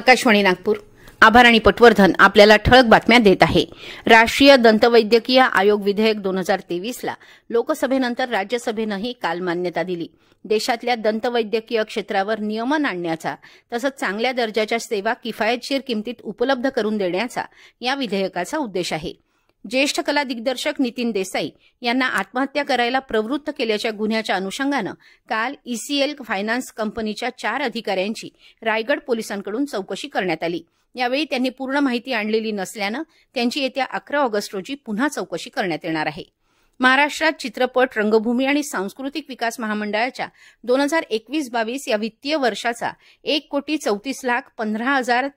आकाशवाणी नागपूर आभार आणि पटवर्धन आपल्याला ठळक बातम्या देत आहे राष्ट्रीय दंतवैद्यकीय आयोग विधेयक दोन हजार तेवीसला लोकसभेनंतर राज्यसभेनंही काल मान्यता दिली देशातल्या दंतवैद्यकीय क्षेत्रावर नियमन आणण्याचा तसंच चांगल्या दर्जाच्या सेवा किफायतशीर किमतीत उपलब्ध करून देण्याचा या विधेयकाचा उद्देश आहे ज्येष्ठ कला दिग्दर्शक नितीन देसाई यांना आत्महत्या करायला प्रवृत्त केल्याच्या गुन्ह्याच्या अनुषंगानं काल ईसीएल फायनान्स कंपनीच्या चार अधिकाऱ्यांची रायगड पोलिसांकडून चौकशी करण्यात आली यावेळी त्यांनी पूर्ण माहिती आणलेली नसल्यानं त्यांची येत्या अकरा ऑगस्ट रोजी पुन्हा चौकशी करण्यात येणार आहे महाराष्ट्रात चित्रपट रंगभूमी आणि सांस्कृतिक विकास महामंडळाच्या दोन हजार एकवीस बावीस या वित्तीय वर्षाचा एक कोटी चौतीस लाख पंधरा हजार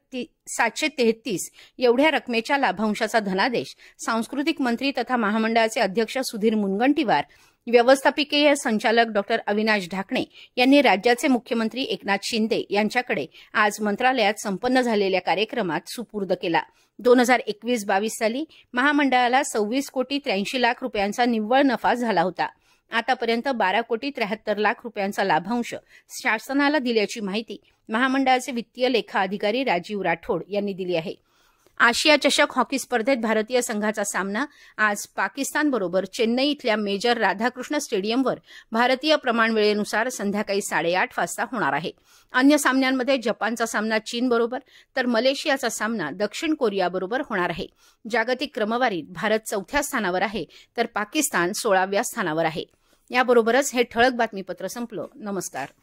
सातशे तेहतीस एवढ्या रकमेच्या लाभांशाचा धनादेश सांस्कृतिक मंत्री तथा महामंडळाचे अध्यक्ष सुधीर मुनगंटीवार व्यवस्थापकीय संचालक डॉक्टर अविनाश ढाकणे यांनी राज्याचे मुख्यमंत्री एकनाथ शिंदे यांच्याकडे आज मंत्रालयात संपन्न झालेल्या कार्यक्रमात सुपूर्द केला दोन हजार एकवीस बावीस साली महामंडळाला सव्वीस कोटी त्र्याऐंशी लाख रुपयांचा निव्वळ नफा झाला होता आतापर्यंत बारा कोटी त्र्याहत्तर लाख रुपयांचा लाभांश शासनाला दिल्याची माहिती महामंडळाचे वित्तीय लेखा अधिकारी राजीव राठोड यांनी दिली आहे आशिया चषक हॉकी स्पर्धेत भारतीय संघाचा सामना आज पाकिस्तानबरोबर चेन्नई इथल्या मेजर राधाकृष्ण स्टेडियमवर भारतीय प्रमाणवेळेनुसार संध्याकाळी साडेआठ वाजता होणार आहे अन्य सामन्यांमध्ये जपानचा सामना चीनबरोबर तर मलेशियाचा सामना दक्षिण कोरियाबरोबर होणार आहे जागतिक क्रमवारीत भारत चौथ्या स्थानावर आहे तर पाकिस्तान सोळाव्या स्थानावर आहे याबरोबरच हे ठळक बातमीपत्र संपलं नमस्कार